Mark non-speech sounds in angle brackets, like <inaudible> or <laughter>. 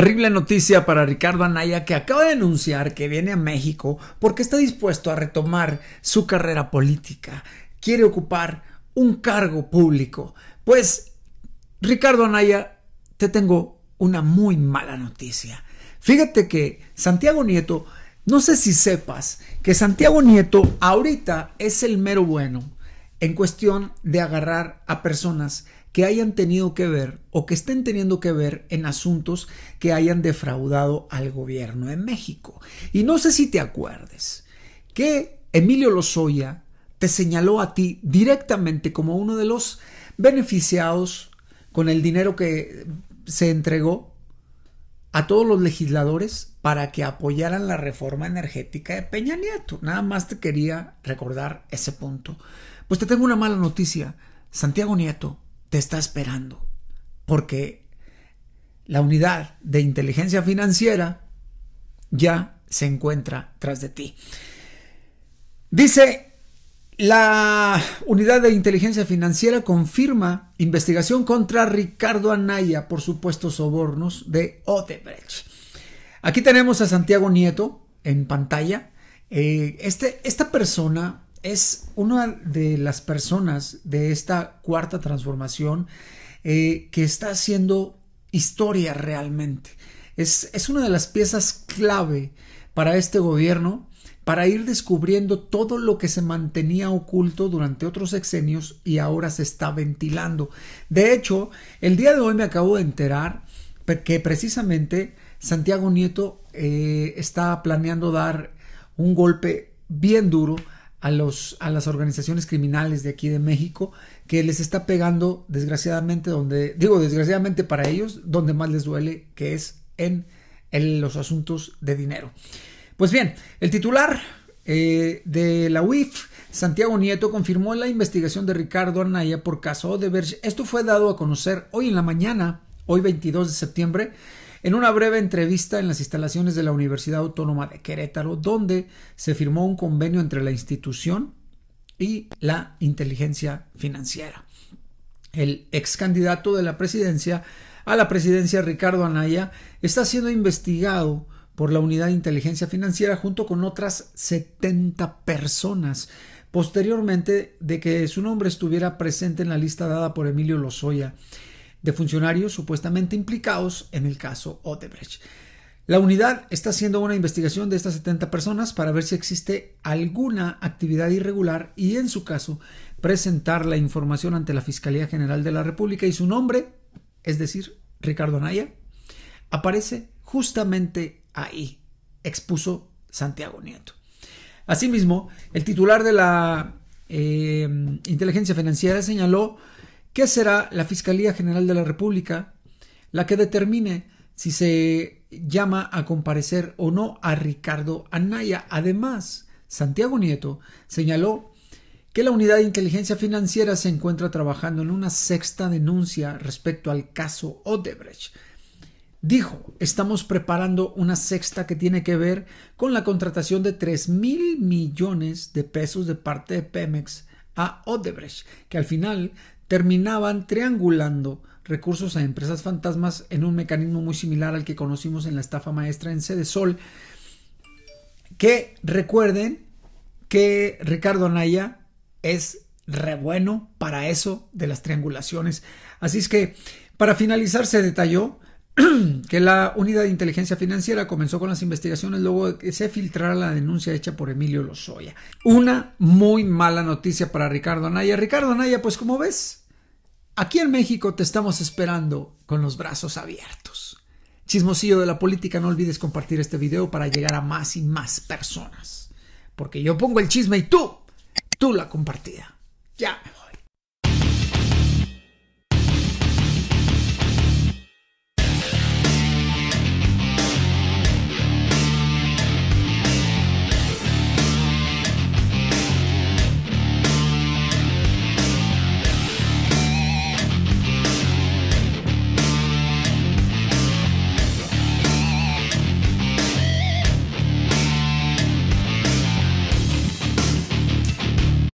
Terrible noticia para Ricardo Anaya que acaba de anunciar que viene a México porque está dispuesto a retomar su carrera política. Quiere ocupar un cargo público. Pues, Ricardo Anaya, te tengo una muy mala noticia. Fíjate que Santiago Nieto, no sé si sepas que Santiago Nieto ahorita es el mero bueno en cuestión de agarrar a personas que hayan tenido que ver o que estén teniendo que ver en asuntos que hayan defraudado al gobierno en México. Y no sé si te acuerdes que Emilio Lozoya te señaló a ti directamente como uno de los beneficiados con el dinero que se entregó a todos los legisladores para que apoyaran la reforma energética de Peña Nieto. Nada más te quería recordar ese punto. Pues te tengo una mala noticia. Santiago Nieto te está esperando. Porque la unidad de inteligencia financiera ya se encuentra tras de ti. Dice la unidad de inteligencia financiera confirma investigación contra Ricardo Anaya por supuestos sobornos de Odebrecht. Aquí tenemos a Santiago Nieto en pantalla. Eh, este, esta persona es una de las personas de esta cuarta transformación eh, que está haciendo historia realmente. Es, una de las piezas clave para este gobierno para ir descubriendo todo lo que se mantenía oculto durante otros sexenios y ahora se está ventilando. De hecho, el día de hoy me acabo de enterar que precisamente Santiago Nieto eh, está planeando dar un golpe bien duro a, los, a las organizaciones criminales de aquí de México que les está pegando desgraciadamente donde, digo desgraciadamente para ellos, donde más les duele, que es en, los asuntos de dinero. Pues bien, el titular eh, de la UIF, Santiago Nieto, confirmó la investigación de Ricardo Anaya por caso Odebrecht. Esto fue dado a conocer hoy en la mañana, hoy 22 de septiembre, en una breve entrevista en las instalaciones de la Universidad Autónoma de Querétaro, donde se firmó un convenio entre la institución y la inteligencia financiera. El ex candidato de la presidencia a la presidencia, Ricardo Anaya, está siendo investigado por la Unidad de Inteligencia Financiera junto con otras 70 personas posteriormente de que su nombre estuviera presente en la lista dada por Emilio Lozoya de funcionarios supuestamente implicados en el caso Odebrecht. La unidad está haciendo una investigación de estas 70 personas para ver si existe alguna actividad irregular y, en su caso, presentar la información ante la Fiscalía General de la República y su nombre, es decir, Ricardo Anaya, aparece justamente ahí, expuso Santiago Nieto. Asimismo, el titular de la eh, inteligencia financiera señaló ¿Qué será la Fiscalía General de la República la que determine si se llama a comparecer o no a Ricardo Anaya. Además, Santiago Nieto señaló que la Unidad de Inteligencia Financiera se encuentra trabajando en una sexta denuncia respecto al caso Odebrecht. Dijo, estamos preparando una sexta que tiene que ver con la contratación de 3 mil millones de pesos de parte de Pemex a Odebrecht, que al final terminaban triangulando recursos a empresas fantasmas en un mecanismo muy similar al que conocimos en la estafa maestra en Sede Sol. Que recuerden que Ricardo Anaya es re bueno para eso de las triangulaciones. Así es que, para finalizar, se detalló <clears throat> que la unidad de inteligencia financiera comenzó con las investigaciones luego de que se filtrara la denuncia hecha por Emilio Lozoya. Una muy mala noticia para Ricardo Anaya. Ricardo Anaya, pues como ves, Aquí en México te estamos esperando con los brazos abiertos. Chismosillo de la política, no olvides compartir este video para llegar a más y más personas. Porque yo pongo el chisme y tú, tú la compartida. Ya